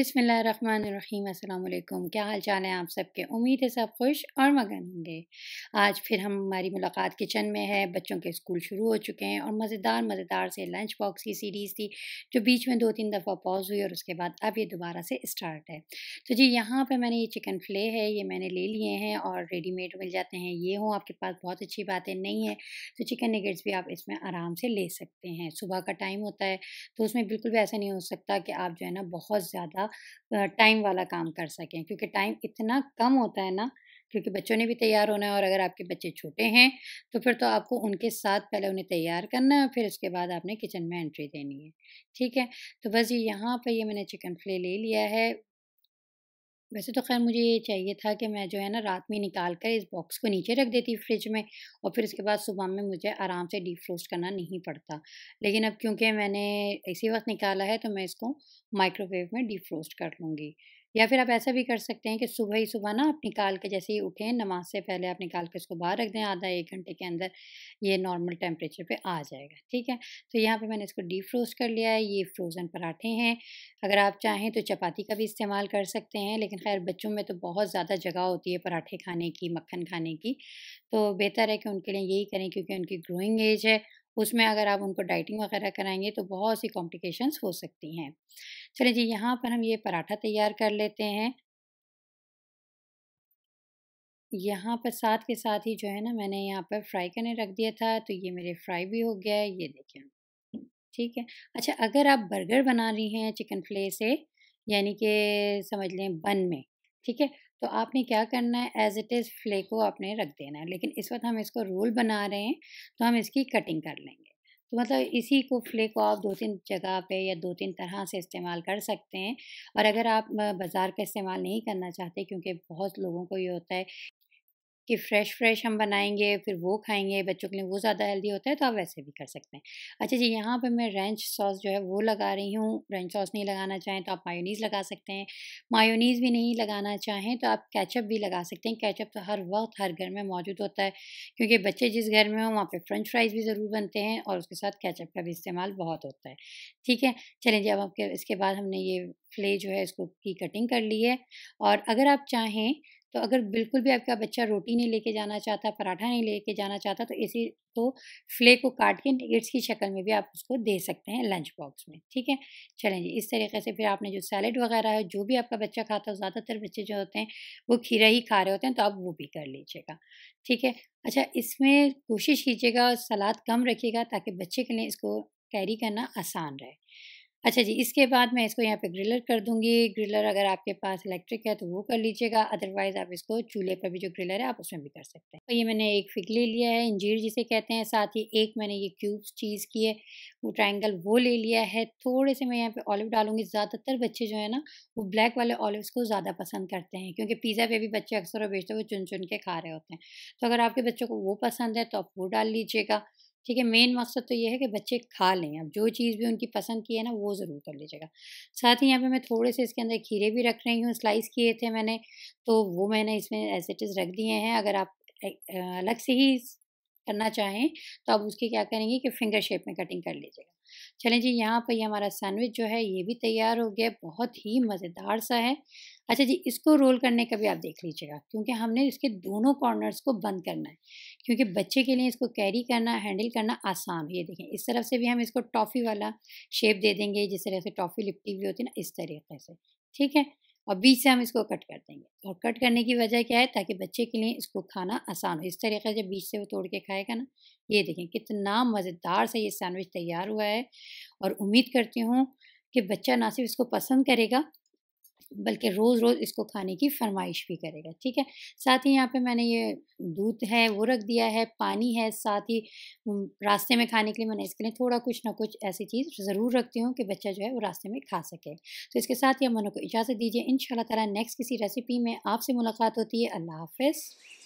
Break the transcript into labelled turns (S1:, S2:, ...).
S1: अस्सलाम वालेकुम क्या हाल चाल है आप सबके उम्मीद है सब खुश और मगन होंगे आज फिर हम हमारी मुलाकात किचन में है बच्चों के स्कूल शुरू हो चुके हैं और मज़ेदार मज़ेदार से लंच बॉक्स की सीरीज़ थी जो बीच में दो तीन दफ़ा पॉज हुई और उसके बाद अब ये दोबारा से स्टार्ट है तो जी यहाँ पर मैंने ये चिकन फ्ले है ये मैंने ले लिए हैं और रेडीमेड मिल जाते हैं ये हों आपके पास बहुत अच्छी बातें नहीं है तो चिकन निगेट्स भी आप इसमें आराम से ले सकते हैं सुबह का टाइम होता है तो उसमें बिल्कुल भी ऐसा नहीं हो सकता कि आप जो है ना बहुत ज़्यादा टाइम वाला काम कर सकें क्योंकि टाइम इतना कम होता है ना क्योंकि बच्चों ने भी तैयार होना है और अगर आपके बच्चे छोटे हैं तो फिर तो आपको उनके साथ पहले उन्हें तैयार करना है फिर उसके बाद आपने किचन में एंट्री देनी है ठीक है तो बस ये यहाँ पर ये मैंने चिकन फ्ले ले लिया है वैसे तो खैर मुझे ये चाहिए था कि मैं जो है ना रात में निकाल कर इस बॉक्स को नीचे रख देती फ्रिज में और फिर उसके बाद सुबह में मुझे आराम से डीप फ्रोस्ट करना नहीं पड़ता लेकिन अब क्योंकि मैंने इसी वक्त निकाला है तो मैं इसको माइक्रोवेव में डीप फ्रोस्ट कर लूँगी या फिर आप ऐसा भी कर सकते हैं कि सुबह ही सुबह ना आप निकाल के जैसे ही उठें नमाज से पहले आप निकाल के इसको बाहर रख दें आधा एक घंटे के अंदर ये नॉर्मल टेम्परेचर पे आ जाएगा ठीक है तो यहाँ पे मैंने इसको डीप फ्रोस्ट कर लिया है ये फ्रोज़न पराठे हैं अगर आप चाहें तो चपाती का भी इस्तेमाल कर सकते हैं लेकिन खैर बच्चों में तो बहुत ज़्यादा जगह होती है पराठे खाने की मक्खन खाने की तो बेहतर है कि उनके लिए यही करें क्योंकि उनकी ग्रोइंग एज है उसमें अगर आप उनको डाइटिंग वगैरह कराएंगे तो बहुत सी कॉम्प्लिकेशंस हो सकती हैं चलिए जी यहाँ पर हम ये पराठा तैयार कर लेते हैं यहाँ पर साथ के साथ ही जो है ना मैंने यहाँ पर फ्राई करने रख दिया था तो ये मेरे फ्राई भी हो गया है ये देखें ठीक है अच्छा अगर आप बर्गर बना रही हैं चिकन फ्ले से यानी कि समझ लें बन में ठीक है तो आपने क्या करना है एज इट इज़ फ्ले को आपने रख देना है लेकिन इस वक्त हम इसको रोल बना रहे हैं तो हम इसकी कटिंग कर लेंगे तो मतलब इसी को फ्ले को आप दो तीन जगह पे या दो तीन तरह से इस्तेमाल कर सकते हैं और अगर आप बाज़ार का इस्तेमाल नहीं करना चाहते क्योंकि बहुत लोगों को ये होता है कि फ़्रेश फ़्रेश हम बनाएंगे फिर वो खाएंगे बच्चों के लिए वो ज़्यादा हेल्दी होता है तो आप वैसे भी कर सकते हैं अच्छा जी यहाँ पे मैं रेंच सॉस जो है वो लगा रही हूँ रेंच सॉस नहीं लगाना चाहें तो आप मायोनीज़ लगा सकते हैं मायोनीज़ भी नहीं लगाना चाहें तो आप कैचअप भी लगा सकते हैं कैचअप तो हर वक्त हर घर में मौजूद होता है क्योंकि बच्चे जिस घर में हों वहाँ पर फ्रेंच फ्राइज़ भी ज़रूर बनते हैं और उसके साथ कैचअप का भी इस्तेमाल बहुत होता है ठीक है चलें जी अब आपके इसके बाद हमने ये फ्ले जो है इसको की कटिंग कर ली है और अगर आप चाहें तो अगर बिल्कुल भी आपका बच्चा रोटी नहीं लेके जाना चाहता पराठा नहीं लेके जाना चाहता तो इसी को तो फ्ले को काट के नगेट्स की शक्ल में भी आप उसको दे सकते हैं लंच बॉक्स में ठीक है चलें जी इस तरीके से फिर आपने जो सैलड वगैरह है जो भी आपका बच्चा खाता है ज़्यादातर बच्चे जो होते हैं वो खीरा ही खा रहे होते हैं तो आप वो भी कर लीजिएगा ठीक है अच्छा इसमें कोशिश कीजिएगा सलाद कम रखिएगा ताकि बच्चे के लिए इसको कैरी करना आसान रहे अच्छा जी, इसके बाद मैं इसको यहाँ पे ग्रिलर कर दूँगी। ग्रिलर अगर आपके पास इलेक्ट्रिक है तो वो कर लीजिएगा, अदरवाइज़ आप इसको चूल्हे पर भी जो ग्रिलर है आप उसमें भी कर सकते हैं। तो ये मैंने एक फिक ले लिया है, इंजीर जिसे कहते हैं, साथ ही एक मैंने ये क्यूब्स चीज़ की है, वो ट्राइंगल वो ले लिया है। थोड़े-से मैं यहाँ पर ऑलिव डालूँगी, ज़्यादातर बच्चे जो है ना वो ब्लैक वाले ऑलिव को ज़्यादा पसंद करते हैं क्योंकि पिज़्ज़ा पे भी बच्चे अक्सर और बेचते वो चुन-चुन के खा रहे होते हैं। तो अगर आपके बच्चों को वो पसंद है तो आप वो डाल लीजिएगा। ठीक है मेन मकसद तो ये है कि बच्चे खा लें अब जो चीज़ भी उनकी पसंद की है ना वो ज़रूर कर लीजिएगा साथ ही यहाँ पे मैं थोड़े से इसके अंदर खीरे भी रख रही हूँ स्लाइस किए थे मैंने तो वो मैंने इसमें एज रख दिए हैं अगर आप अलग से ही करना चाहें तो आप उसकी क्या करेंगे कि फिंगर शेप में कटिंग कर लीजिएगा चलें जी यहाँ पर ये हमारा सैंडविच जो है ये भी तैयार हो गया बहुत ही मज़ेदार सा है अच्छा जी इसको रोल करने का भी आप देख लीजिएगा क्योंकि हमने इसके दोनों कॉर्नर्स को बंद करना है क्योंकि बच्चे के लिए इसको कैरी करना हैंडल करना आसान है ये देखें इस तरफ से भी हम इसको टॉफ़ी वाला शेप दे देंगे जिस तरह से टॉफ़ी लिपटी हुई होती है ना इस तरीके से ठीक है और बीच से हम इसको कट कर देंगे और कट करने की वजह क्या है ताकि बच्चे के लिए इसको खाना आसान हो इस तरीके से बीच से वो तोड़ के खाएगा ना ये देखें कितना मज़ेदार सा ये सैंडविच तैयार हुआ है और उम्मीद करती हूँ कि बच्चा ना सिर्फ इसको पसंद करेगा बल्कि रोज़ रोज़ इसको खाने की फरमाइश भी करेगा ठीक है साथ ही यहाँ पे मैंने ये दूध है वो रख दिया है पानी है साथ ही रास्ते में खाने के लिए मैंने इसके लिए थोड़ा कुछ ना कुछ ऐसी चीज़ ज़रूर रखती हूँ कि बच्चा जो है वो रास्ते में खा सके तो इसके साथ ही अमन को इजाज़त दीजिए इन शाला नेक्स्ट किसी रेसिपी में आपसे मुलाकात होती है अल्लाह हाफ